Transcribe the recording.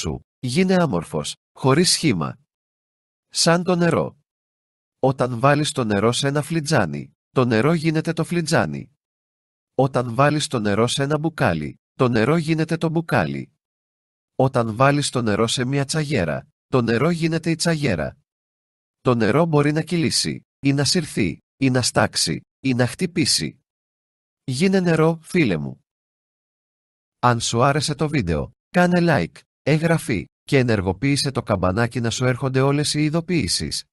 σου, γίνε άμορφος, χωρίς σχήμα. Σαν το νερό. Όταν βάλεις το νερό σε ένα φλιτζάνι, το νερό γίνεται το φλιτζάνι. Όταν βάλεις το νερό σε ένα μπουκάλι, το νερό γίνεται το μπουκάλι. Όταν βάλεις το νερό σε μια τσαγέρα, το νερό γίνεται η τσαγέρα. Το νερό μπορεί να κυλήσει, ή να συρθεί, ή να στάξει, ή να χτυπήσει. Γίνε νερό, φίλε μου. Αν σου άρεσε το βίντεο, κάνε like εγγραφή και ενεργοποίησε το καμπανάκι να σου έρχονται όλες οι ειδοποιήσεις.